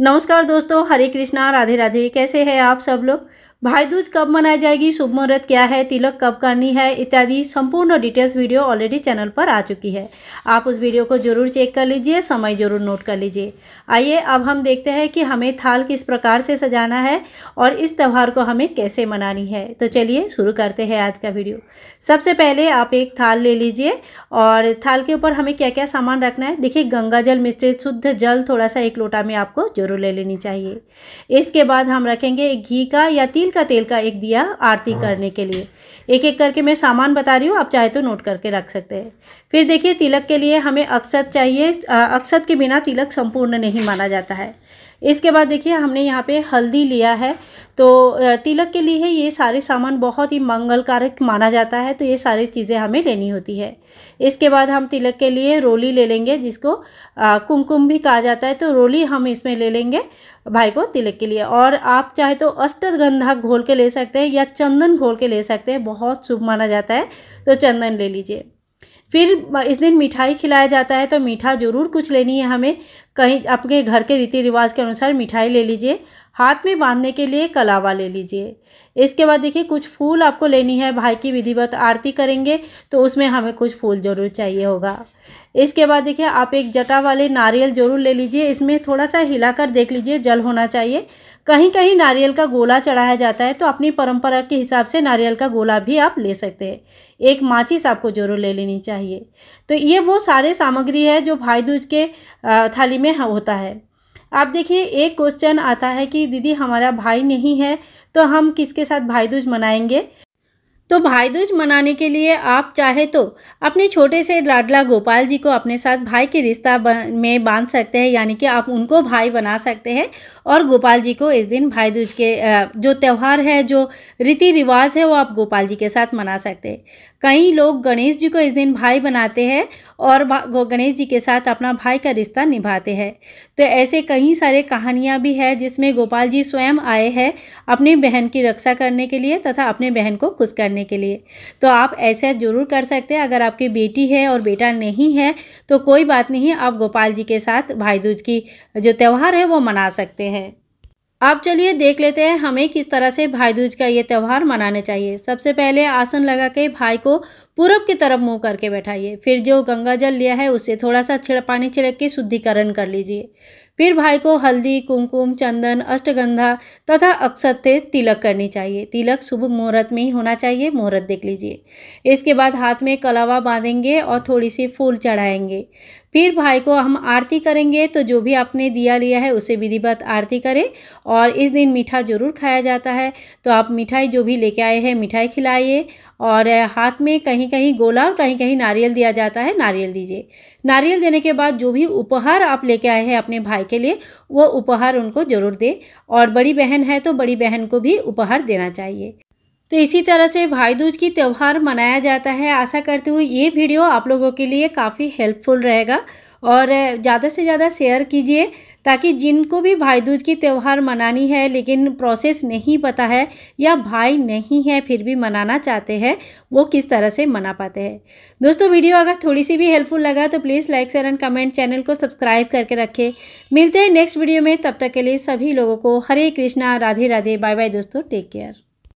नमस्कार दोस्तों हरे कृष्णा राधे राधे कैसे हैं आप सब लोग भाई दूज कब मनाई जाएगी शुभ मुहूर्त क्या है तिलक कब करनी है इत्यादि संपूर्ण डिटेल्स वीडियो ऑलरेडी चैनल पर आ चुकी है आप उस वीडियो को जरूर चेक कर लीजिए समय जरूर नोट कर लीजिए आइए अब हम देखते हैं कि हमें थाल किस प्रकार से सजाना है और इस त्यौहार को हमें कैसे मनानी है तो चलिए शुरू करते हैं आज का वीडियो सबसे पहले आप एक थाल ले लीजिए और थाल के ऊपर हमें क्या क्या सामान रखना है देखिए गंगा जल मिश्रित शुद्ध जल थोड़ा सा एक लोटा में आपको जरूर ले लेनी चाहिए इसके बाद हम रखेंगे घी का या तिल नारियल का तेल का एक दिया आरती हाँ। करने के लिए एक एक करके मैं सामान बता रही हूँ आप चाहे तो नोट करके रख सकते हैं फिर देखिए तिलक के लिए हमें अक्षत चाहिए अक्षत के बिना तिलक संपूर्ण नहीं माना जाता है इसके बाद देखिए हमने यहाँ पे हल्दी लिया है तो तिलक के लिए ये सारे सामान बहुत ही मंगलकारक माना जाता है तो ये सारी चीज़ें हमें लेनी होती है इसके बाद हम तिलक के लिए रोली ले लेंगे जिसको कुमकुम भी कहा जाता है तो रोली हम इसमें ले लेंगे भाई को तिलक के लिए और आप चाहे तो अष्टगंधा घोल के ले सकते हैं या चंदन घोल के ले सकते हैं बहुत शुभ माना जाता है तो चंदन ले लीजिए फिर इस दिन मिठाई खिलाया जाता है तो मीठा ज़रूर कुछ लेनी है हमें कहीं अपने घर के रीति रिवाज के अनुसार मिठाई ले लीजिए हाथ में बांधने के लिए कलावा ले लीजिए इसके बाद देखिए कुछ फूल आपको लेनी है भाई की विधिवत आरती करेंगे तो उसमें हमें कुछ फूल ज़रूर चाहिए होगा इसके बाद देखिए आप एक जटा वाले नारियल ज़रूर ले लीजिए इसमें थोड़ा सा हिलाकर देख लीजिए जल होना चाहिए कहीं कहीं नारियल का गोला चढ़ाया जाता है तो अपनी परंपरा के हिसाब से नारियल का गोला भी आप ले सकते हैं एक माचिस आपको ज़रूर ले लेनी चाहिए तो ये वो सारे सामग्री है जो भाई दूज के थाली में होता है आप देखिए एक क्वेश्चन आता है कि दीदी हमारा भाई नहीं है तो हम किसके साथ भाई दूज मनाएंगे तो भाई दूज मनाने के लिए आप चाहे तो अपने छोटे से लाडला गोपाल जी को अपने साथ भाई के रिश्ता में बांध सकते हैं यानी कि आप उनको भाई बना सकते हैं और गोपाल जी को इस दिन भाई दूज के जो त्यौहार है जो रीति रिवाज है वो आप गोपाल जी के साथ मना सकते हैं कई लोग गणेश जी को इस दिन भाई बनाते हैं और गणेश जी के साथ अपना भाई का रिश्ता निभाते हैं तो ऐसे कई सारे कहानियाँ भी है जिसमें गोपाल जी स्वयं आए हैं अपनी बहन की रक्षा करने के लिए तथा अपने बहन को खुश करने करने के लिए तो आप ऐसा ज़रूर कर सकते हैं अगर आपकी बेटी है और बेटा नहीं है तो कोई बात नहीं आप गोपाल जी के साथ भाई दूज की जो त्यौहार है वो मना सकते हैं अब चलिए देख लेते हैं हमें किस तरह से भाई दूज का ये त्यौहार मनाने चाहिए सबसे पहले आसन लगा के भाई को पूरब की तरफ मुंह करके बैठाइए फिर जो गंगा जल लिया है उससे थोड़ा सा छिड़ पानी छिड़क के शुद्धिकरण कर लीजिए फिर भाई को हल्दी कुमकुम चंदन अष्टगंधा तथा अक्षत्य तिलक करनी चाहिए तिलक शुभ मुहूर्त में ही होना चाहिए मुहूर्त देख लीजिए इसके बाद हाथ में कलावा बांधेंगे और थोड़ी सी फूल चढ़ाएंगे फिर भाई को हम आरती करेंगे तो जो भी आपने दिया लिया है उसे विधिवत आरती करें और इस दिन मीठा ज़रूर खाया जाता है तो आप मिठाई जो भी लेके आए हैं मिठाई खिलाइए और हाथ में कहीं कहीं गोला और कहीं कहीं नारियल दिया जाता है नारियल दीजिए नारियल देने के बाद जो भी उपहार आप लेके आए हैं अपने भाई के लिए वो उपहार उनको ज़रूर दें और बड़ी बहन है तो बड़ी बहन को भी उपहार देना चाहिए तो इसी तरह से भाई दूज की त्यौहार मनाया जाता है आशा करते हुए ये वीडियो आप लोगों के लिए काफ़ी हेल्पफुल रहेगा और ज़्यादा से ज़्यादा शेयर कीजिए ताकि जिनको भी भाई दूज की त्यौहार मनानी है लेकिन प्रोसेस नहीं पता है या भाई नहीं है फिर भी मनाना चाहते हैं वो किस तरह से मना पाते हैं दोस्तों वीडियो अगर थोड़ी सी भी हेल्पफुल लगा तो please like share and comment channel को सब्सक्राइब करके रखें मिलते हैं नेक्स्ट वीडियो में तब तक के लिए सभी लोगों को हरे कृष्णा राधे राधे बाय बाय दोस्तों टेक केयर